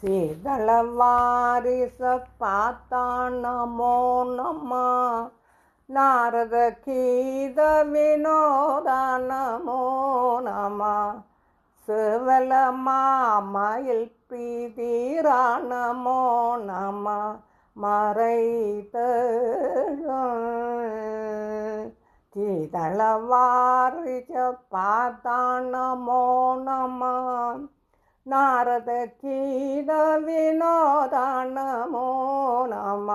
சீதளவாரி சத்தாத்தான் நமோ நம்மா நாரத கீத வினோத நமோ நம சிவல மாமயில் பிதீரா நமோ நம மறைத சீதளவாரி சத்தாத்தான் நமோ நம்ம ನಾರದ ಕೀದ ವಿನೋದಾನ ಮೋನಮ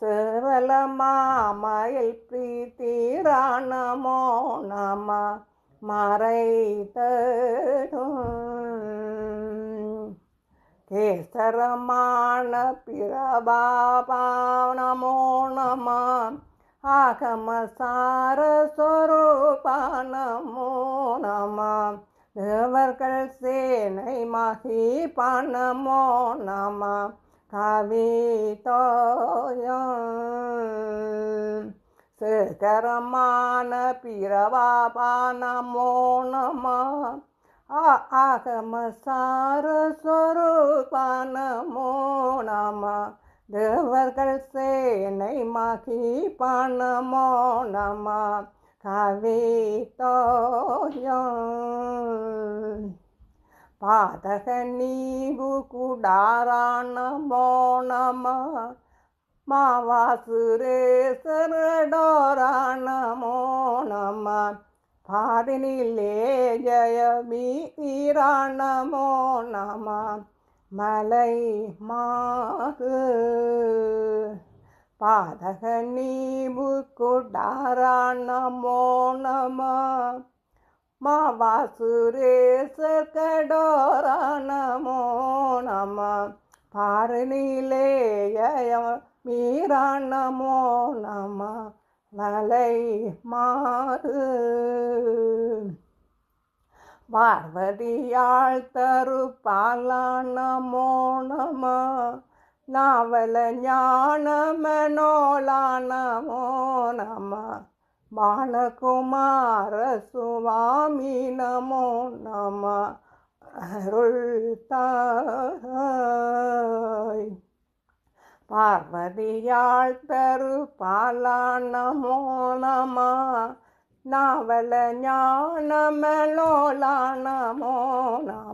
ಸರಳ ಮಾಮಯಲ್ ಪ್ರೀತಿ ರಾಣ ಮೋನಮ மறைத்தடு கேசரமான பிரபாபானமோ நமாம் ஆகமசார சொரூபானமோ நமாம் રવર કરશે નહીં માહી પાન મોનામાં ખાવી તો શેખરમાન પીરવા પાના મોનમાં આકમ સાર સ્વરૂપાન મોણામાં દેવર કરશે નહીં માખી પણ મોણામાં கவித்தோயோன் பாதக நீவு குடாரான மோனமா மாவாசுரேசரடோரான மோனமா பாதினிலே ஜயமீரான மோனமா மலை மாகு पादघनीमुकुडाराणमो नमः मा वासुरेशकडोरा नमो नमः पारनिलेय மீரா நமோ நம வலை மாறு பார்வதியாள் தரு பாலா நமோ நமா நாவல ஞானமனோலானமோ நம பாலகுமார சுவாமி நமோ நம அருள் தாய் பார்வதியாள் பெரு பாலானமோ நம நாவல ஞானமனோலானமோ நம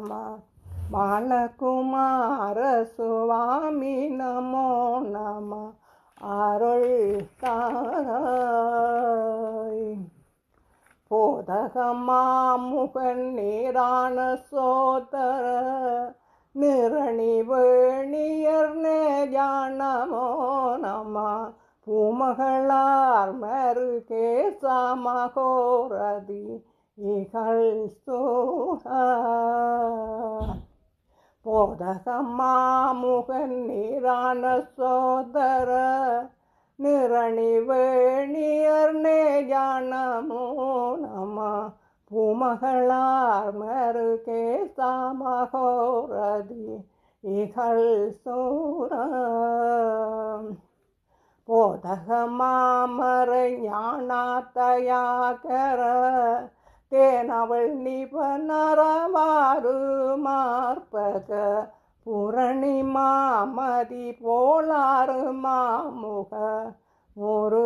பாலகுமார சுவாமி நமோ நம அருள் தாராய் போதகமாமுகன் நீரான சோதர நிரணி வேணியர் நேஜானமோ நம பூமகளார் மருகே சாமகோரதி இகழ் சோ போதகமாமுகன் நீரான சோதர நிரணிவேணியர் நேயானமோனமா பூமகளார் மருகே சாமகோரதி இகழ் சூர போதகமாமரை ஞானாத்தையாகர தேனவள் நிபனரமாறு மார்பக புரணி மாமதி போலாறு மாமுக ஒரு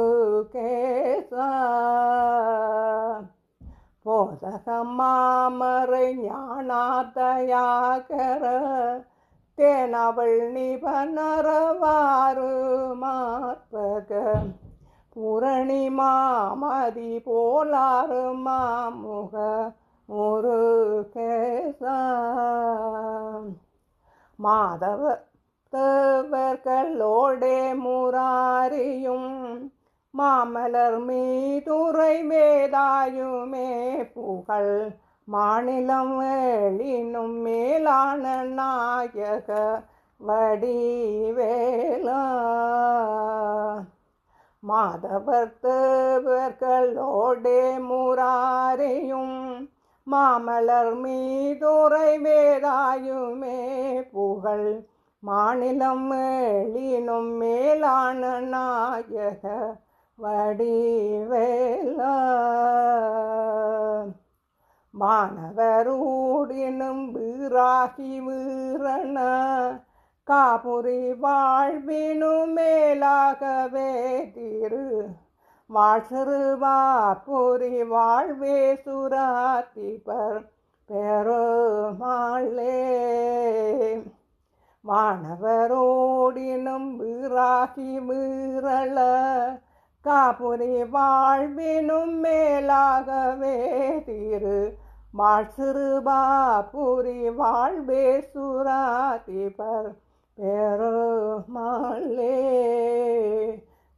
கேச போதக மாமரை ஞானாதயாகர தேனவள் நிபனரவாறு மார்பக முரணி மாமதி போலாறு மாமுக ஒரு மாதவ தேவர்களோடே முராரியும் மாமலர் மீதுரை வேதாயுமே புகழ் மாநிலம் வேளினும் மேலான நாயக வடிவேலா மாதவர் தேவர்களோடே முராரையும் மாமலர் மீதுரை வேதாயுமே புகழ் மாநிலம் மேலினும் மேலான நாயக வடிவேல மாணவரூடினும் வீராகி வீரண காபுரி வாழ்வினு மேலாகவே திரு வாழ்சிறுவா புரி வாழ்வே சுராத்திபர் பெருமாளே வானவரோடினும் வீராகி மீறள காபுரி வாழ்வினும் மேலாகவே திரு வாழ் சிறுபா புரி வாழ்வே சுராதிபர் பெருமாளே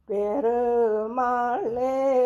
பெருமாளே